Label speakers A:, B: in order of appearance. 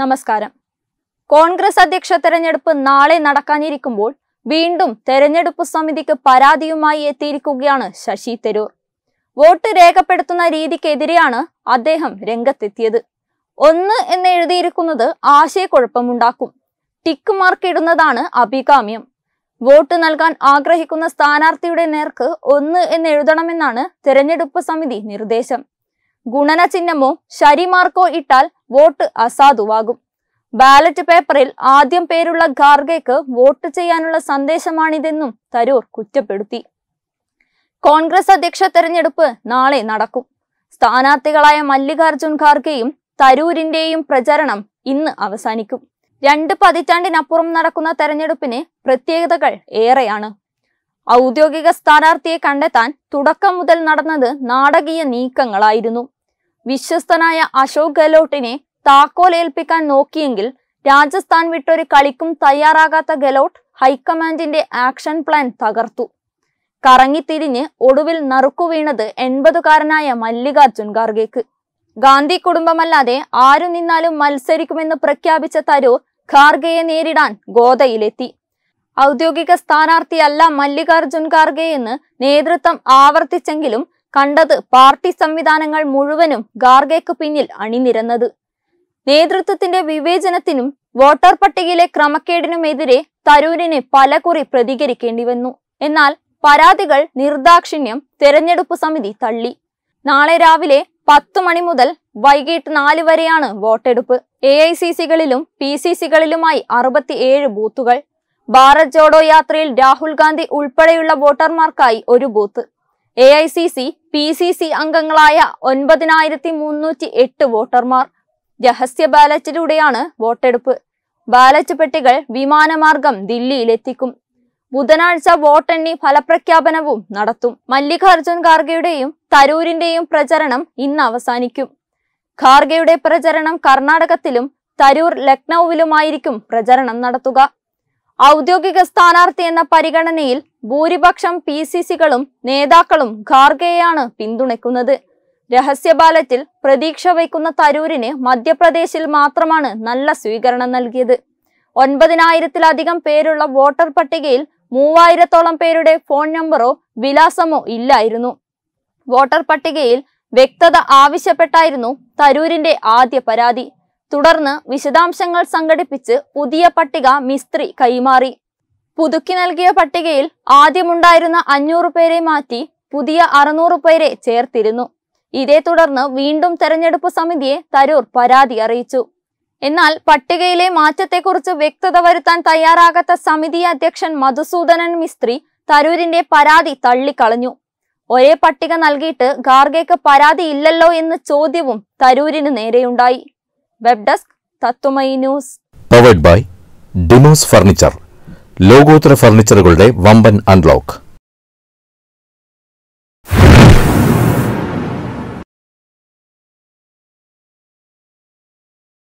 A: നമസ്കാരം കോൺഗ്രസ് അധ്യക്ഷ തെരഞ്ഞെടുപ്പ് നാളെ നടക്കാനിരിക്കുമ്പോൾ വീണ്ടും തെരഞ്ഞെടുപ്പ് സമിതിക്ക് പരാതിയുമായി എത്തിയിരിക്കുകയാണ് ശശി തരൂർ വോട്ട് രേഖപ്പെടുത്തുന്ന രീതിക്കെതിരെയാണ് അദ്ദേഹം രംഗത്തെത്തിയത് ഒന്ന് എന്ന് എഴുതിയിരിക്കുന്നത് ആശയക്കുഴപ്പമുണ്ടാക്കും ടിക്ക് മാർക്ക് ഇടുന്നതാണ് അഭികാമ്യം വോട്ട് നൽകാൻ ആഗ്രഹിക്കുന്ന സ്ഥാനാർത്ഥിയുടെ നേർക്ക് ഒന്ന് എന്ന് എഴുതണമെന്നാണ് തെരഞ്ഞെടുപ്പ് സമിതി നിർദ്ദേശം ഗുണന ചിഹ്നമോ ശരിമാർക്കോ ഇട്ടാൽ വോട്ട് അസാധുവാകും ബാലറ്റ് പേപ്പറിൽ ആദ്യം പേരുള്ള ഖാർഗെക്ക് വോട്ട് ചെയ്യാനുള്ള സന്ദേശമാണിതെന്നും തരൂർ കുറ്റപ്പെടുത്തി കോൺഗ്രസ് അധ്യക്ഷ തെരഞ്ഞെടുപ്പ് നാളെ നടക്കും സ്ഥാനാർത്ഥികളായ മല്ലികാർജുൻ ഖാർഗെയും തരൂരിന്റെയും പ്രചരണം ഇന്ന് അവസാനിക്കും രണ്ട് പതിറ്റാണ്ടിനപ്പുറം നടക്കുന്ന തെരഞ്ഞെടുപ്പിന് പ്രത്യേകതകൾ ഏറെയാണ് ഔദ്യോഗിക സ്ഥാനാർത്ഥിയെ കണ്ടെത്താൻ തുടക്കം മുതൽ നടന്നത് നാടകീയ നീക്കങ്ങളായിരുന്നു വിശ്വസ്തനായ അശോക് ഗെലോട്ടിനെ താക്കോൽ ഏൽപ്പിക്കാൻ നോക്കിയെങ്കിൽ രാജസ്ഥാൻ വിട്ടൊരു കളിക്കും തയ്യാറാകാത്ത ഗെലോട്ട് ഹൈക്കമാൻഡിന്റെ ആക്ഷൻ പ്ലാൻ തകർത്തു കറങ്ങിത്തിരിഞ്ഞ് ഒടുവിൽ നറുക്കുവീണത് എൺപതുകാരനായ മല്ലികാർജുൻ ഖാർഗേക്ക് ഗാന്ധി കുടുംബമല്ലാതെ ആരു നിന്നാലും മത്സരിക്കുമെന്ന് പ്രഖ്യാപിച്ച തരൂർ ഖാർഗെയെ നേരിടാൻ ഗോതയിലെത്തി ഔദ്യോഗിക സ്ഥാനാർത്ഥിയല്ല മല്ലികാർജുൻ ഖാർഗെ എന്ന് നേതൃത്വം ആവർത്തിച്ചെങ്കിലും കണ്ടത് പാർട്ടി സംവിധാനങ്ങൾ മുഴുവനും ഗാർഗയ്ക്ക് പിന്നിൽ അണിനിരന്നത് നേതൃത്വത്തിന്റെ വിവേചനത്തിനും വോട്ടർ പട്ടികയിലെ ക്രമക്കേടിനുമെതിരെ തരൂരിന് പലകുറി പ്രതികരിക്കേണ്ടി വന്നു എന്നാൽ പരാതികൾ നിർദാക്ഷിണ്യം തെരഞ്ഞെടുപ്പ് സമിതി തള്ളി നാളെ രാവിലെ പത്തു മണി മുതൽ വൈകിട്ട് നാല് വരെയാണ് വോട്ടെടുപ്പ് എ ഐ സി സികളിലും പി സി സികളിലുമായി അറുപത്തിയേഴ് ബൂത്തുകൾ ഭാരത് ജോഡോ യാത്രയിൽ രാഹുൽ ഗാന്ധി ഉൾപ്പെടെയുള്ള വോട്ടർമാർക്കായി ഒരു booth A I C C P C C അംഗങ്ങളായ ഒൻപതിനായിരത്തി മുന്നൂറ്റി എട്ട് വോട്ടർമാർ രഹസ്യ ബാലറ്റിലൂടെയാണ് വോട്ടെടുപ്പ് ബാലറ്റ് പെട്ടികൾ വിമാനമാർഗം ദില്ലിയിലെത്തിക്കും ബുധനാഴ്ച വോട്ടെണ്ണി ഫലപ്രഖ്യാപനവും നടത്തും മല്ലികാർജുൻ ഖാർഗെയുടെയും തരൂരിന്റെയും പ്രചരണം ഇന്ന് അവസാനിക്കും ഖാർഗെയുടെ പ്രചരണം കർണാടകത്തിലും തരൂർ ലക്നൌവിലുമായിരിക്കും പ്രചരണം നടത്തുക ഔദ്യോഗിക സ്ഥാനാർത്ഥി എന്ന പരിഗണനയിൽ ഭൂരിപക്ഷം പി സി സികളും നേതാക്കളും ഖാർഗെയാണ് പിന്തുണയ്ക്കുന്നത് രഹസ്യ ബാലറ്റിൽ പ്രതീക്ഷ വയ്ക്കുന്ന തരൂരിന് മധ്യപ്രദേശിൽ മാത്രമാണ് നല്ല സ്വീകരണം നൽകിയത് ഒൻപതിനായിരത്തിലധികം പേരുള്ള വോട്ടർ പട്ടികയിൽ മൂവായിരത്തോളം പേരുടെ ഫോൺ നമ്പറോ വിലാസമോ ഇല്ലായിരുന്നു വോട്ടർ പട്ടികയിൽ വ്യക്തത ആവശ്യപ്പെട്ടായിരുന്നു തരൂരിന്റെ ആദ്യ പരാതി തുടർന്ന് വിശദാംശങ്ങൾ സംഘടിപ്പിച്ച് പുതിയ പട്ടിക മിസ്ത്രി കൈമാറി പുതുക്കി നൽകിയ പട്ടികയിൽ ആദ്യമുണ്ടായിരുന്ന അഞ്ഞൂറ് പേരെ മാറ്റി പുതിയ അറുന്നൂറ് പേരെ ചേർത്തിരുന്നു ഇതേ തുടർന്ന് വീണ്ടും തെരഞ്ഞെടുപ്പ് സമിതിയെ തരൂർ പരാതി അറിയിച്ചു എന്നാൽ പട്ടികയിലെ മാറ്റത്തെക്കുറിച്ച് വ്യക്തത വരുത്താൻ തയ്യാറാകാത്ത സമിതി അധ്യക്ഷൻ മധുസൂദനൻ മിസ്ത്രി തരൂരിന്റെ പരാതി തള്ളിക്കളഞ്ഞു ഒരേ പട്ടിക നൽകിയിട്ട് ഗാർഗയ്ക്ക് പരാതി ഇല്ലല്ലോ എന്ന ചോദ്യവും തരൂരിന് നേരെയുണ്ടായി വെബ് ഡെസ്ക് തത്തുമൈ ന്യൂസ് ബൈ ഡിമോസ് ഫർണിച്ചർ ലോകോത്തര ഫർണിച്ചറുകളുടെ വമ്പൻ അൺലോക്ക്